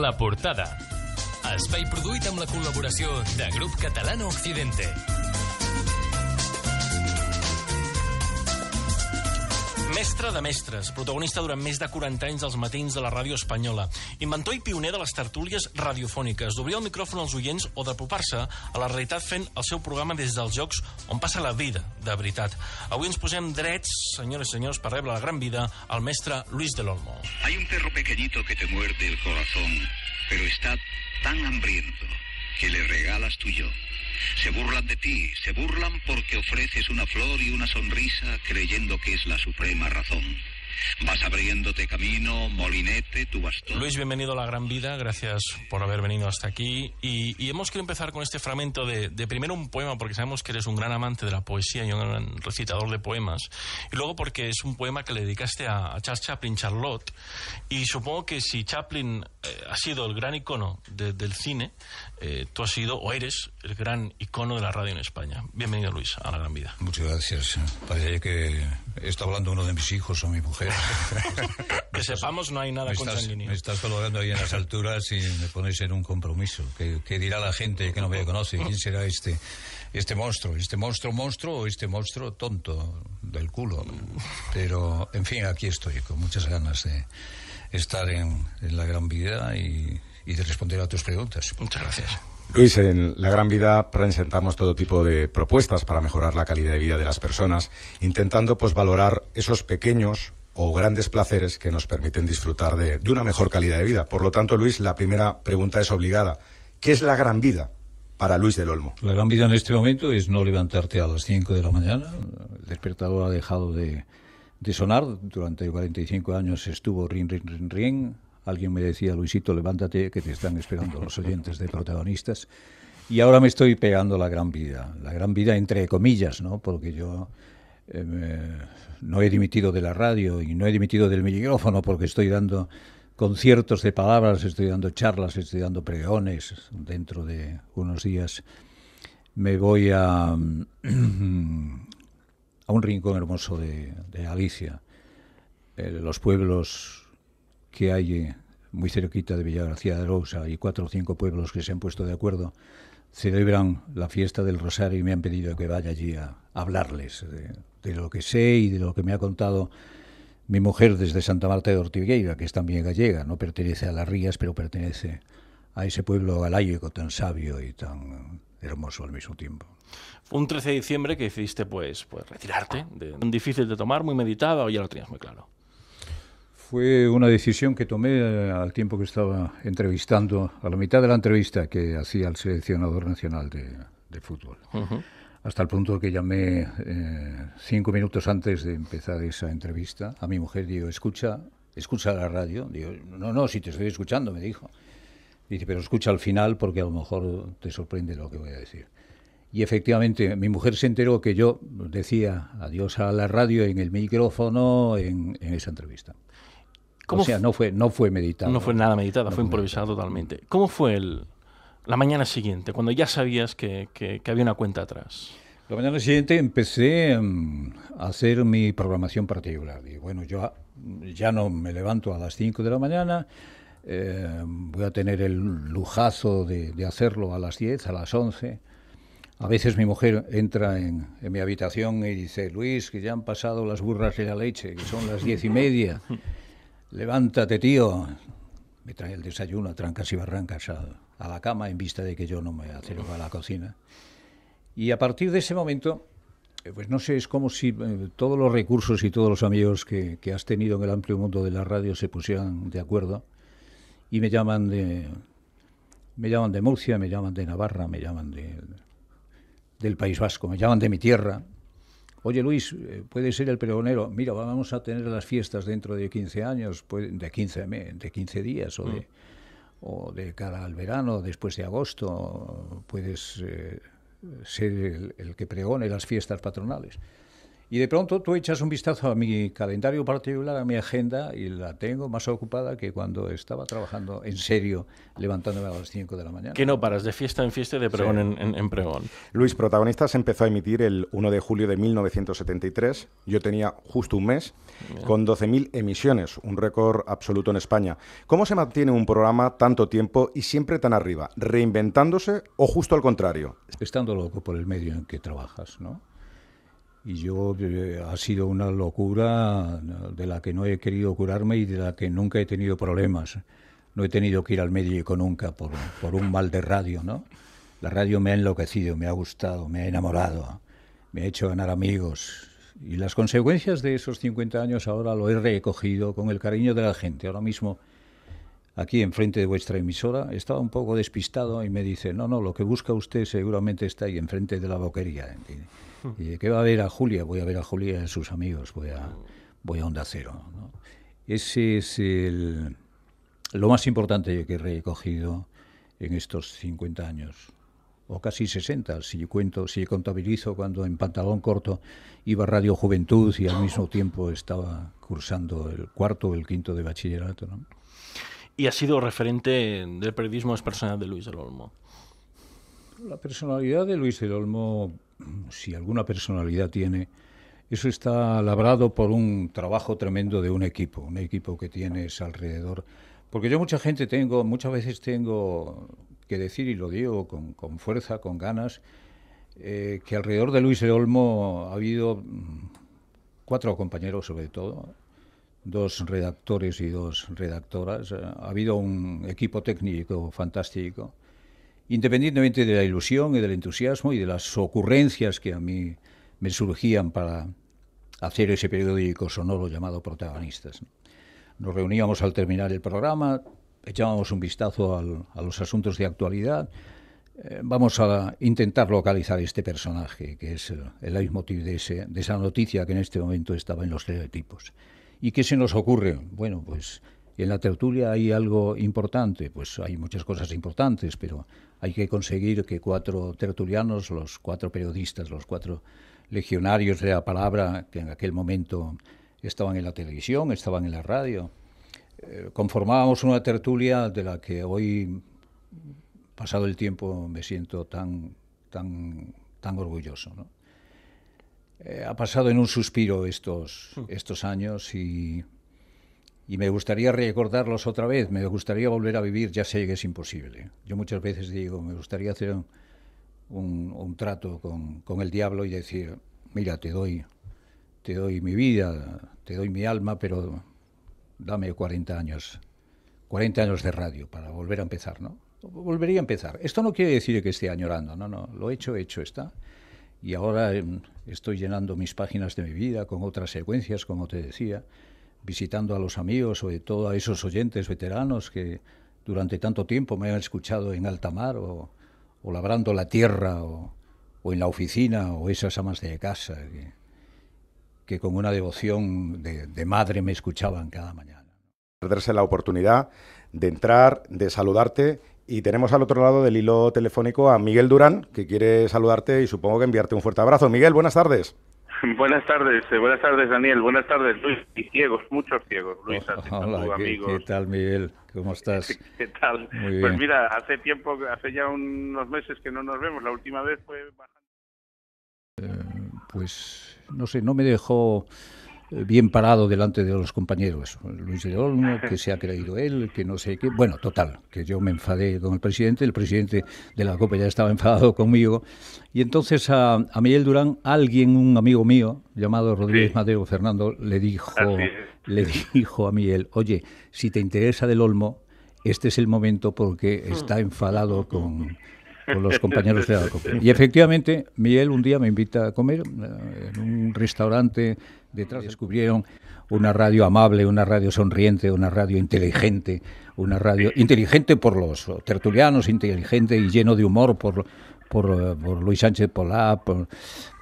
La portada. Espai produït amb la col·laboració de Grup Catalano Occidente. Mestre de mestres, protagonista durant més de 40 anys dels matins de la ràdio espanyola, inventor i pioner de les tertúlies radiofòniques, d'obrir el micròfon als oients o d'apropar-se a la realitat fent el seu programa des dels jocs on passa la vida, de veritat. Avui ens posem drets, senyores i senyors, per rebre la gran vida al mestre Luis de l'Olmo. Hay un perro pequeñito que te muerde el corazón, pero está tan hambriento que le regalas tuyo. Se burlan de ti, se burlan porque ofreces una flor y una sonrisa creyendo que es la suprema razón. Vas abriéndote camino, molinete, tu bastón. Luis, bienvenido a La Gran Vida, gracias por haber venido hasta aquí. Y, hemos querido empezar con este fragmento de, primero un poema, porque sabemos que eres un gran amante de la poesía y un gran recitador de poemas. Y luego porque es un poema que le dedicaste a, Charles Chaplin, Charlotte. Y supongo que si Chaplin eh, ha sido el gran icono del cine, eh, tú has sido o eres el gran icono de la radio en España. Bienvenido, Luis, a La Gran Vida. Muchas gracias. Parece que está hablando uno de mis hijos o mi mujer. que sepamos, no hay nada me estás, consanguíneo. Me estás ahí en las alturas y me pones en un compromiso. ¿Qué, dirá la gente que no me conoce? ¿Quién será este, este monstruo? ¿Este monstruo monstruo o este monstruo tonto del culo? Pero, en fin, aquí estoy, con muchas ganas de estar en, la gran vida y, de responder a tus preguntas. Muchas gracias. Luis, en La Gran Vida presentamos todo tipo de propuestas para mejorar la calidad de vida de las personas, intentando pues valorar esos pequeños o grandes placeres que nos permiten disfrutar de, una mejor calidad de vida. Por lo tanto, Luis, la primera pregunta es obligada. ¿Qué es la gran vida? para Luis del Olmo. La gran vida en este momento es no levantarte a las 5 de la mañana. El despertador ha dejado de, de sonar. Durante 45 años estuvo rin, rin, rin, rin. Alguien me decía, Luisito, levántate, que te están esperando los oyentes de protagonistas. Y ahora me estoy pegando la gran vida. La gran vida entre comillas, ¿no? Porque yo eh, no he dimitido de la radio y no he dimitido del micrófono porque estoy dando conciertos de palabras, estoy dando charlas, estoy dando pregones. Dentro de unos días me voy a, mm, a un rincón hermoso de, de Galicia, eh, los pueblos que hay eh, muy cerquita de Villagarcía de Rosa y cuatro o cinco pueblos que se han puesto de acuerdo, celebran la fiesta del Rosario y me han pedido que vaya allí a hablarles de lo que sé y de lo que me ha contado mi mujer desde Santa Marta de Ortigueira, que es también gallega, no pertenece a las Rías, pero pertenece a ese pueblo galáico tan sabio y tan hermoso al mismo tiempo. un 13 de diciembre que decidiste pues, pues retirarte, difícil de tomar, muy meditada o ya lo tenías muy claro. Fue una decisión que tomé eh, al tiempo que estaba entrevistando, a la mitad de la entrevista que hacía al seleccionador nacional de, fútbol hasta el punto que llamé eh, cinco minutos antes de empezar esa entrevista a mi mujer, digo, escucha, escucha la radio. Digo, no, no, si te estoy escuchando, me dijo. Dice, pero escucha al final porque a lo mejor te sorprende lo que voy a decir. Y efectivamente, mi mujer se enteró que yo decía adiós a la radio en el micrófono en, esa entrevista. o sea, no fue, no fue meditado. No fue nada meditada, fue improvisada totalmente. ¿Cómo fue el, la mañana siguiente, cuando ya sabías que, había una cuenta atrás? La mañana siguiente empecé em, a hacer mi programación particular. Y bueno, yo ya no me levanto a las 5 de la mañana, em, voy a tener el lujazo de, hacerlo a las 10, a las 11. A veces mi mujer entra en, mi habitación y dice, Luis, que ya han pasado las burras de la leche, que son las diez y media. Levántate, tío. Me trae el desayuno a trancas y barrancas a la cama en vista de que yo no me acerco a la cocina. Y a partir de ese momento, eh, pues no sé, es como si eh, todos los recursos y todos los amigos que, has tenido en el amplio mundo de la radio se pusieran de acuerdo y me llaman de, me llaman de Murcia, me llaman de Navarra, me llaman de, del País Vasco, me llaman de mi tierra. Oye Luis, eh, puede ser el pregonero. Mira, vamos a tener las fiestas dentro de 15 años, de 15, de 15 días o de... Mm o de cara al verano, después de agosto, puedes eh, ser el, que pregone las fiestas patronales. Y de pronto tú echas un vistazo a mi calendario particular, a mi agenda, y la tengo más ocupada que cuando estaba trabajando en serio, levantándome a las 5 de la mañana. Que no paras, de fiesta en fiesta y de pregón en, pregón. Luis, Protagonistas empezó a emitir el 1 de julio de 1973. Yo tenía justo un mes, con 12.000 emisiones, un récord absoluto en España. ¿Cómo se mantiene un programa tanto tiempo y siempre tan arriba? ¿Reinventándose o justo al contrario? Estando loco por el medio en que trabajas, ¿no? Y yo eh, ha sido una locura de la que no he querido curarme y de la que nunca he tenido problemas. No he tenido que ir al médico nunca por, por un mal de radio, ¿no? La radio me ha enloquecido, me ha gustado, me ha enamorado, me ha hecho ganar amigos. Y las consecuencias de esos 50 años ahora lo he recogido con el cariño de la gente. Ahora mismo aquí enfrente de vuestra emisora, estaba un poco despistado y me dice, no, no, lo que busca usted seguramente está ahí enfrente de la boquería. Y, hmm. ¿Qué va a ver a Julia? Voy a ver a Julia y a sus amigos, voy a, voy a Onda Cero. Ese es el, lo más importante que he recogido en estos 50 años o casi 60, si cuento, si contabilizo cuando en pantalón corto iba Radio Juventud y al mismo tiempo estaba cursando el cuarto o el quinto de bachillerato y ha sido referente del periodismo ...es personal de Luis del Olmo. La personalidad de Luis del Olmo, si alguna personalidad tiene, eso está labrado por un trabajo tremendo de un equipo, un equipo que tienes alrededor. Porque yo mucha gente tengo, muchas veces tengo que decir, y lo digo con, con fuerza, con ganas, eh, que alrededor de Luis del Olmo ha habido mm, cuatro compañeros sobre todo, dos redactores y dos redactoras. Eh, ha habido un equipo técnico fantástico. Independientemente de la ilusión y del entusiasmo y de las ocurrencias que a mí me surgían para hacer ese periódico sonoro llamado Protagonistas. Nos reuníamos al terminar el programa, echábamos un vistazo a los asuntos de actualidad. Eh, vamos a intentar localizar este personaje, que es el leitmotiv de, de esa noticia que en este momento estaba en los teletipos. ¿Y qué se nos ocurre? Bueno, pues en la tertulia hay algo importante, pues hay muchas cosas importantes, pero hay que conseguir que cuatro tertulianos, los cuatro periodistas, los cuatro legionarios de la palabra que en aquel momento estaban en la televisión, estaban en la radio, eh, conformábamos una tertulia de la que hoy, pasado el tiempo, me siento tan, tan, tan orgulloso. ¿no? Eh, ha pasado en un suspiro estos, hmm. estos años y, me gustaría recordarlos otra vez, me gustaría volver a vivir, ya sé que es imposible. Yo muchas veces digo, me gustaría hacer un, trato con, el diablo y decir, mira, te doy, te doy mi vida, te doy mi alma, pero dame 40 años, 40 años de radio para volver a empezar, ¿no? Volvería a empezar. Esto no quiere decir que esté añorando, no, no, lo he hecho, hecho está y ahora em, estoy llenando mis páginas de mi vida con otras secuencias, como te decía, visitando a los amigos, sobre todo a esos oyentes veteranos que durante tanto tiempo me han escuchado en alta mar o, labrando la tierra o, en la oficina o esas amas de casa que, con una devoción de, de madre me escuchaban cada mañana. Perderse la oportunidad de entrar, de saludarte y tenemos al otro lado del hilo telefónico a Miguel Durán, que quiere saludarte y supongo que enviarte un fuerte abrazo. Miguel, buenas tardes. Buenas tardes, eh, buenas tardes Daniel, buenas tardes Luis y ciegos, muchos ciegos. Luis, oh, hola, ¿qué, tal Miguel? ¿Cómo estás? ¿Qué tal? pues mira, hace tiempo, hace ya unos meses que no nos vemos. La última vez fue bajando. Eh, pues no sé, no me dejó bien parado delante de los compañeros. Luis de Olmo, que se ha creído él, que no sé qué. Bueno, total, que yo me enfadé con el presidente, el presidente de la copa ya estaba enfadado conmigo. Y entonces a, Miguel Durán, alguien, un amigo mío, llamado Rodríguez Mateo Fernando, le dijo, le dijo a Miguel, oye, si te interesa del Olmo, este es el momento porque está enfadado con con los compañeros de la copa... Y efectivamente, Miguel un día me invita a comer eh, en un restaurante Detrás descubrieron una radio amable, una radio sonriente, una radio inteligente, una radio inteligente por los tertulianos, inteligente y lleno de humor por, por, eh, Luis Sánchez Polá, por,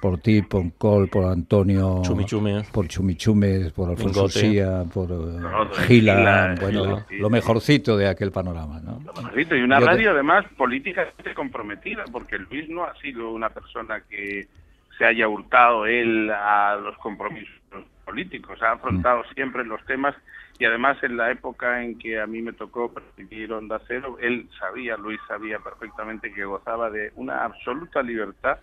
por ti, por Col, por Antonio, Chumichume. por Chumichumes, por Alfonso Sía, por eh, Gila, bueno, Lo, mejorcito de aquel panorama. ¿no? y una radio además políticamente comprometida, porque Luis no ha sido una persona que se haya hurtado él a los compromisos políticos, ha afrontado mm. siempre los temas y además en la época en que a mí me tocó presidir Onda Cero, él sabía, Luis sabía perfectamente que gozaba de una absoluta libertad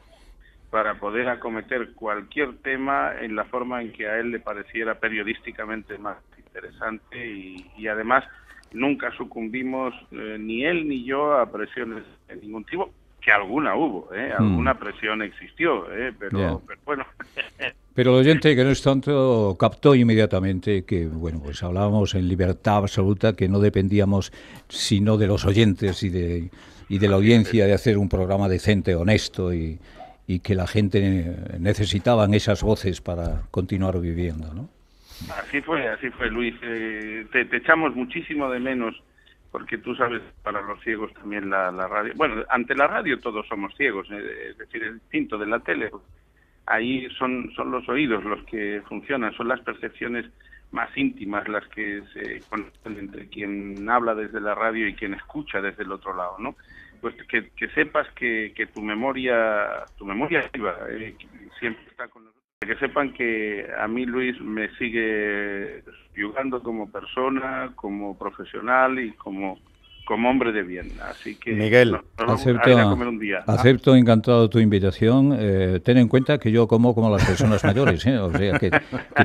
para poder acometer cualquier tema en la forma en que a él le pareciera periodísticamente más interesante y, además nunca sucumbimos eh, ni él ni yo a presiones de ningún tipo, que alguna hubo, ¿eh? hmm. alguna presión existió, ¿eh? pero, pero, bueno. pero el oyente que no es tanto captó inmediatamente que, bueno, pues hablábamos en libertad absoluta, que no dependíamos sino de los oyentes y de, y de la audiencia de hacer un programa decente, honesto y, y que la gente necesitaban esas voces para continuar viviendo, ¿no? Así fue, así fue, Luis. Eh, te, echamos muchísimo de menos porque tú sabes, para los ciegos también la, radio, bueno, ante la radio todos somos ciegos, eh, es decir, el instinto de la tele. Ahí son, son los oídos los que funcionan, son las percepciones más íntimas las que se conectan entre quien habla desde la radio y quien escucha desde el otro lado, ¿no? Pues que, sepas que, tu memoria, tu memoria viva, eh, siempre está con que sepan que a mí Luis me sigue jugando como persona, como profesional y como como hombre de bien. Así que Miguel, acepto, ah. acepto encantado tu invitación. Eh, ten en cuenta que yo como como las personas mayores, ¿eh? o sea que,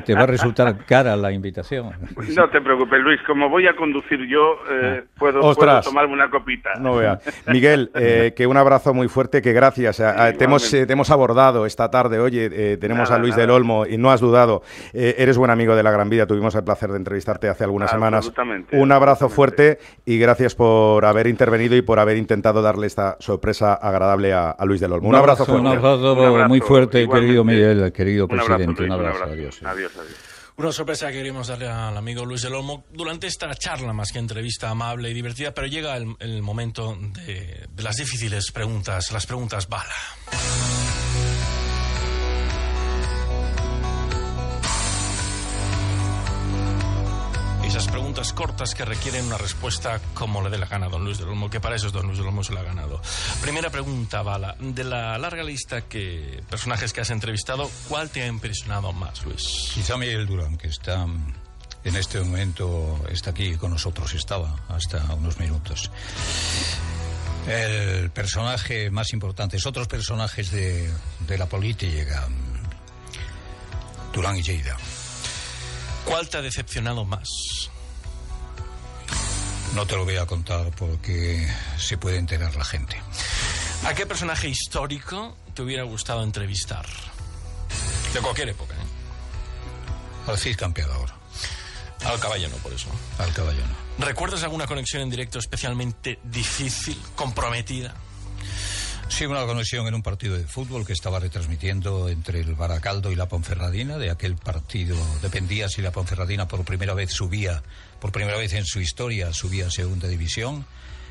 te va a resultar cara la invitación. No te preocupes, Luis. Como voy a conducir yo, eh, ah. puedo, puedo, tomarme una copita. No vea, Miguel, que un abrazo muy fuerte, que gracias. Ah, te, hemos, abordado esta tarde. Oye, tenemos a Luis del Olmo y no has dudado. eres buen amigo de la Gran Vida. Tuvimos el placer de entrevistarte hace algunas semanas. Un abrazo fuerte y gracias por por haber intervenido y por haber intentado darle esta sorpresa agradable a, Luis del Olmo. Un, abrazo, Un abrazo, muy fuerte, querido Miguel, querido presidente. Un abrazo. adiós. Una sorpresa que queremos darle al amigo Luis del Olmo durante esta charla, más que entrevista amable y divertida, pero llega el, el momento de, de las difíciles preguntas, las preguntas bala. cortas que requieren una respuesta como le dé la gana a don Luis de Olmo, que para eso don Luis de Olmo se la ha ganado. Primera pregunta, Bala. De la larga lista que personajes que has entrevistado, ¿cuál te ha impresionado más, Luis? Quizá Miguel Durán, que está mm, en este momento, está aquí con nosotros, estaba hasta unos minutos. El personaje más importante, es otros personajes de, de la política, mm, Durán y Lleida. ¿Cuál te ha decepcionado más? No te lo voy a contar porque se puede enterar la gente. ¿A qué personaje histórico te hubiera gustado entrevistar? De cualquier época, ¿eh? Al Cid Campeador. Al caballo por eso. Al caballo ¿Recuerdas alguna conexión en directo especialmente difícil, comprometida? Sí, una conexión en un partido de fútbol que estaba retransmitiendo entre el Baracaldo y la Ponferradina. De aquel partido dependía si la Ponferradina por primera vez subía, por primera vez en su historia subía a segunda división.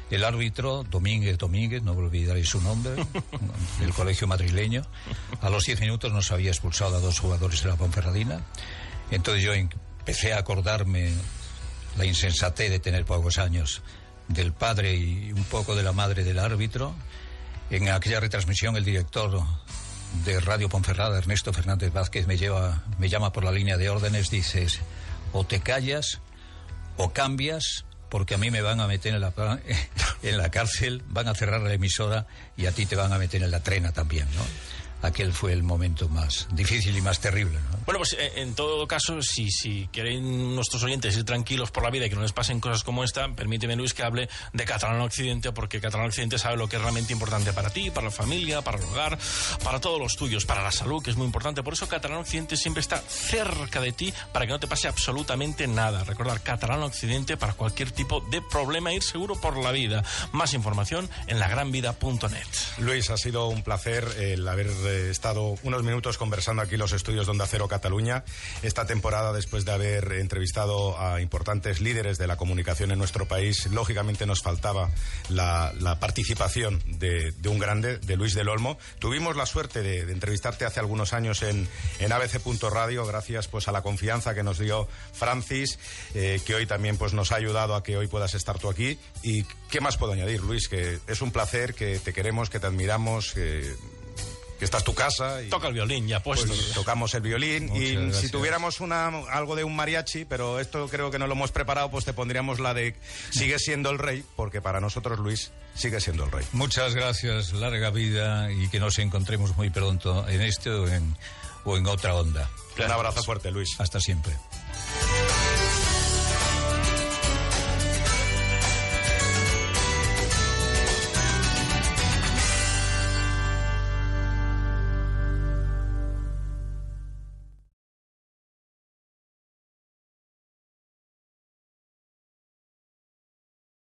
El árbitro, Domínguez Domínguez, no olvidaré su nombre, del colegio madrileño, a los 10 minutos nos había expulsado a dos jugadores de la Ponferradina. Entonces yo empecé a acordarme la insensatez de tener pocos años del padre y un poco de la madre del árbitro en aquella retransmisión el director de Radio Ponferrada, Ernesto Fernández Vázquez, me, lleva, me llama por la línea de órdenes, dices, o te callas o cambias porque a mí me van a meter en la, en la cárcel, van a cerrar la emisora y a ti te van a meter en la trena también, ¿no? aquel fue el momento más difícil y más terrible. ¿no? Bueno, pues eh, en todo caso, si, si quieren nuestros oyentes ir tranquilos por la vida y que no les pasen cosas como esta, permíteme, Luis, que hable de Catalán Occidente, porque Catalán Occidente sabe lo que es realmente importante para ti, para la familia, para el hogar, para todos los tuyos, para la salud, que es muy importante. Por eso Catalán Occidente siempre está cerca de ti para que no te pase absolutamente nada. Recordar Catalán Occidente para cualquier tipo de problema, ir seguro por la vida. Más información en lagranvida.net. Luis, ha sido un placer el haber eh, He estado unos minutos conversando aquí en los estudios de Onda Cero Cataluña. Esta temporada, después de haber entrevistado a importantes líderes de la comunicación en nuestro país, lógicamente nos faltaba la, participación de, un grande, de Luis del Olmo. Tuvimos la suerte de, entrevistarte hace algunos años en, en abc.radio, gracias pues a la confianza que nos dio Francis, eh, que hoy también pues nos ha ayudado a que hoy puedas estar tú aquí. ¿Y qué más puedo añadir, Luis? Que es un placer, que te queremos, que te admiramos, está tu casa. Toca el violín, ya puesto. Pues, tocamos el violín y si tuviéramos una, algo de un mariachi, pero esto creo que no lo hemos preparado, pues te pondríamos la de Sigue siendo el rey, porque para nosotros Luis sigue siendo el rey. Muchas gracias, larga vida y que nos encontremos muy pronto en esto o en, o en otra onda. Un abrazo fuerte, Luis. Hasta siempre.